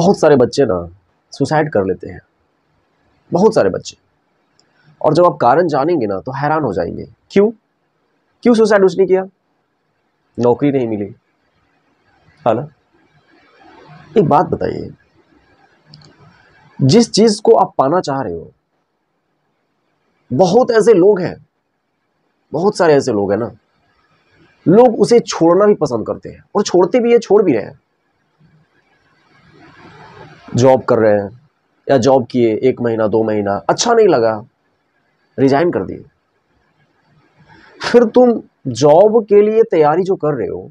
बहुत सारे बच्चे ना सुसाइड कर लेते हैं बहुत सारे बच्चे और जब आप कारण जानेंगे ना तो हैरान हो जाएंगे क्यों क्यों सुसाइड उसने किया नौकरी नहीं मिली है हाँ ना एक बात बताइए जिस चीज को आप पाना चाह रहे हो बहुत ऐसे लोग हैं बहुत सारे ऐसे लोग हैं ना लोग उसे छोड़ना भी पसंद करते हैं और छोड़ते भी है छोड़ भी रहे हैं जॉब कर रहे हैं या जॉब किए एक महीना दो महीना अच्छा नहीं लगा रिजाइन कर दिए फिर तुम जॉब के लिए तैयारी जो कर रहे हो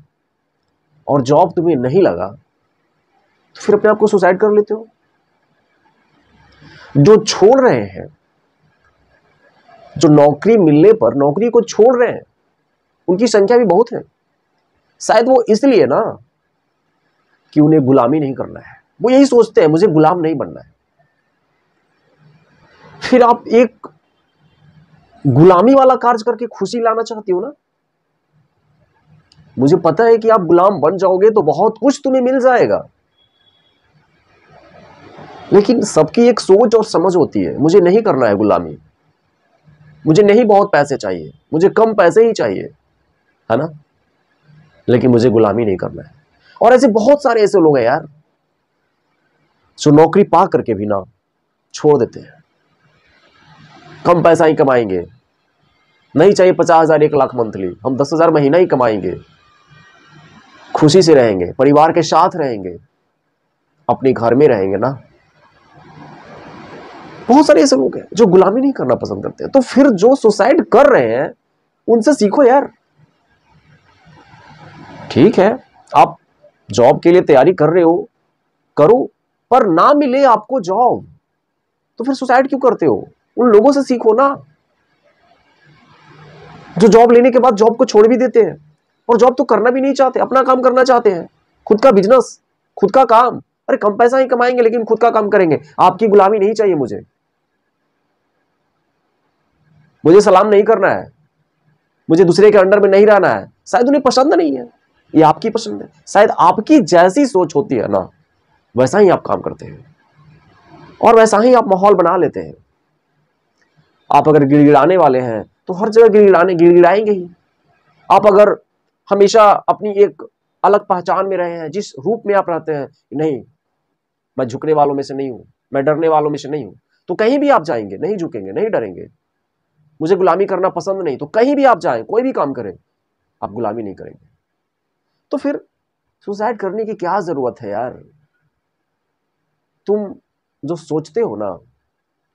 और जॉब तुम्हें नहीं लगा तो फिर अपने आप को सुसाइड कर लेते हो जो छोड़ रहे हैं जो नौकरी मिलने पर नौकरी को छोड़ रहे हैं उनकी संख्या भी बहुत है शायद वो इसलिए ना कि उन्हें गुलामी नहीं करना है वो यही सोचते हैं मुझे गुलाम नहीं बनना है फिर आप एक गुलामी वाला कार्य करके खुशी लाना चाहती हो ना मुझे पता है कि आप गुलाम बन जाओगे तो बहुत कुछ तुम्हें मिल जाएगा लेकिन सबकी एक सोच और समझ होती है मुझे नहीं करना है गुलामी मुझे नहीं बहुत पैसे चाहिए मुझे कम पैसे ही चाहिए है ना लेकिन मुझे गुलामी नहीं करना है और ऐसे बहुत सारे ऐसे लोग हैं यार सो नौकरी पा करके भी ना छोड़ देते हैं कम पैसा ही कमाएंगे नहीं चाहिए पचास हज़ार एक लाख मंथली हम दस हज़ार महीना ही कमाएंगे खुशी से रहेंगे परिवार के साथ रहेंगे अपने घर में रहेंगे ना बहुत सारे ऐसे लोग हैं जो गुलामी नहीं करना पसंद करते हैं तो फिर जो सुसाइड कर रहे हैं उनसे सीखो यार ठीक है आप जॉब के लिए तैयारी कर रहे हो करो पर ना मिले आपको जॉब तो फिर सुसाइड क्यों करते हो उन लोगों से सीखो ना जो जॉब लेने के बाद जॉब को छोड़ भी देते हैं और जॉब तो करना भी नहीं चाहते अपना काम करना चाहते हैं खुद का बिजनेस खुद का काम अरे कम पैसा ही कमाएंगे लेकिन खुद का काम करेंगे आपकी गुलामी नहीं चाहिए मुझे मुझे सलाम नहीं करना है मुझे दूसरे के अंडर में नहीं रहना है शायद उन्हें पसंद नहीं है ये आपकी पसंद है शायद आपकी जैसी सोच होती है ना वैसा ही आप काम करते हैं और वैसा ही आप माहौल बना लेते हैं आप अगर गिड़गिड़ाने वाले हैं तो हर जगह गिड़गिड़ाने गिड़गिड़ाएंगे ही आप अगर हमेशा अपनी एक अलग पहचान में रहे हैं जिस रूप में आप रहते हैं नहीं मैं झुकने वालों में से नहीं हूं मैं डरने वालों में से नहीं हूं तो कहीं भी आप जाएंगे नहीं झुकेंगे नहीं डरेंगे मुझे गुलामी करना पसंद नहीं तो कहीं भी आप जाएं कोई भी काम करें आप गुलामी नहीं करेंगे तो फिर सुसाइड करने की क्या ज़रूरत है यार तुम जो सोचते हो ना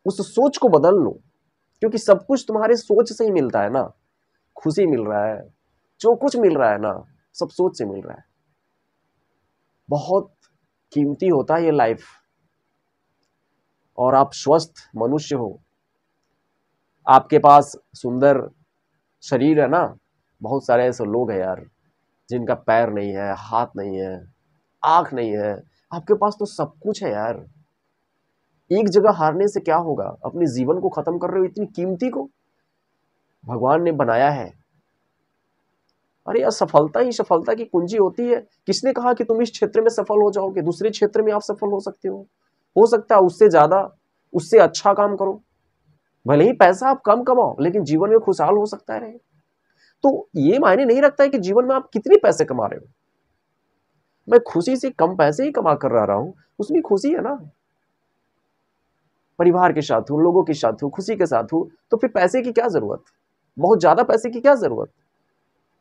उस सोच को बदल लो क्योंकि सब कुछ तुम्हारे सोच से ही मिलता है ना खुशी मिल रहा है जो कुछ मिल रहा है ना सब सोच से मिल रहा है बहुत कीमती होता है ये लाइफ और आप स्वस्थ मनुष्य हो आपके पास सुंदर शरीर है ना बहुत सारे ऐसे लोग हैं यार जिनका पैर नहीं है हाथ नहीं है आँख नहीं है आपके पास तो सब कुछ है यार एक जगह हारने से क्या होगा अपने जीवन को खत्म कर रहे हो इतनी कीमती को भगवान ने बनाया है अरे यार सफलता ही सफलता की कुंजी होती है किसने कहा कि तुम इस क्षेत्र में सफल हो जाओगे दूसरे क्षेत्र में आप सफल हो सकते हो हो सकता है उससे ज्यादा उससे अच्छा काम करो भले ही पैसा आप कम कमाओ लेकिन जीवन में खुशहाल हो सकता है तो ये मायने नहीं रखता है कि जीवन में आप कितने पैसे कमा रहे हो मैं खुशी से कम पैसे ही कमा कर रह रहा हूं उसमें खुशी है ना परिवार के साथ हूँ लोगों के साथ हूँ खुशी के साथ हूँ तो फिर पैसे की क्या जरूरत बहुत ज्यादा पैसे की क्या जरूरत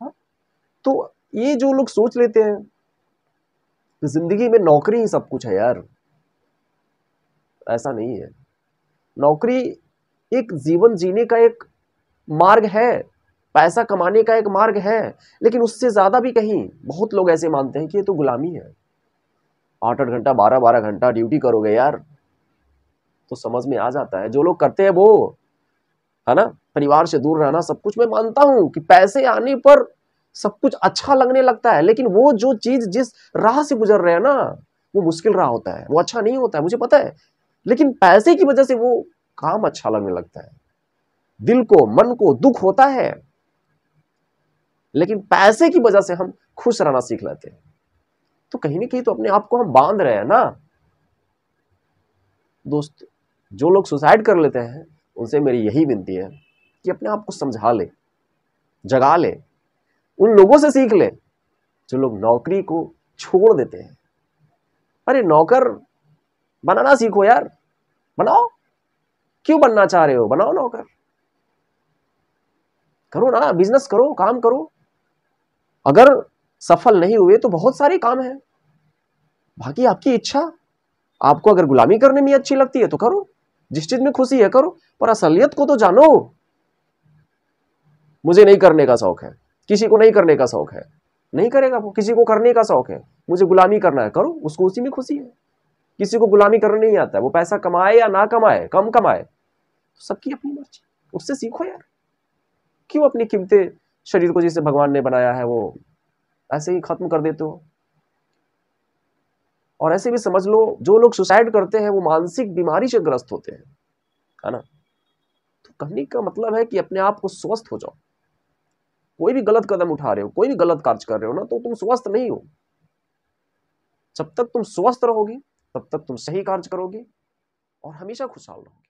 हाँ? तो ये जो लोग सोच लेते हैं तो जिंदगी में नौकरी ही सब कुछ है यार ऐसा नहीं है नौकरी एक जीवन जीने का एक मार्ग है पैसा कमाने का एक मार्ग है लेकिन उससे ज़्यादा भी कहीं बहुत लोग ऐसे मानते हैं कि ये तो गुलामी है आठ आठ घंटा बारह बारह घंटा ड्यूटी करोगे यार तो समझ में आ जाता है जो लोग करते हैं वो है ना परिवार से दूर रहना सब कुछ मैं मानता हूँ कि पैसे आने पर सब कुछ अच्छा लगने लगता है लेकिन वो जो चीज़ जिस राह से गुजर रहे हैं ना वो मुश्किल राह होता है वो अच्छा नहीं होता है मुझे पता है लेकिन पैसे की वजह से वो काम अच्छा लगने लगता है दिल को मन को दुख होता है लेकिन पैसे की वजह से हम खुश रहना सीख लेते हैं तो कहीं ना कहीं तो अपने आप को हम बांध रहे हैं ना दोस्त जो लोग सुसाइड कर लेते हैं उनसे मेरी यही विनती है कि अपने आप को समझा ले जगा ले उन लोगों से सीख ले जो लोग नौकरी को छोड़ देते हैं अरे नौकर बनाना सीखो यार बनाओ क्यों बनना चाह रहे हो बनाओ नौकर करो ना बिजनेस करो काम करो अगर सफल नहीं हुए तो बहुत सारे काम हैं बाकी आपकी इच्छा आपको अगर गुलामी करने में अच्छी लगती है तो करो जिस चीज में खुशी है करो पर असलियत को तो जानो मुझे नहीं करने का शौक है किसी को नहीं करने का शौक है नहीं करेगा वो किसी को करने का शौक है मुझे गुलामी करना है करो उसको उसी में खुशी है किसी को गुलामी करना नहीं आता है वो पैसा कमाए या ना कमाए कम कमाए तो सबकी अपनी मर्जी उससे सीखो यार क्यों अपनी कीमतें शरीर को जिसे भगवान ने बनाया है वो ऐसे ही खत्म कर देते हो और ऐसे भी समझ लो जो लोग सुसाइड करते हैं वो मानसिक बीमारी से ग्रस्त होते हैं है ना तो कहने का मतलब है कि अपने आप को स्वस्थ हो जाओ कोई भी गलत कदम उठा रहे हो कोई भी गलत कार्य कर रहे हो ना तो तुम स्वस्थ नहीं हो जब तक तुम स्वस्थ रहोगी तब तक तुम सही कार्य करोगे और हमेशा खुशहाल रहोगे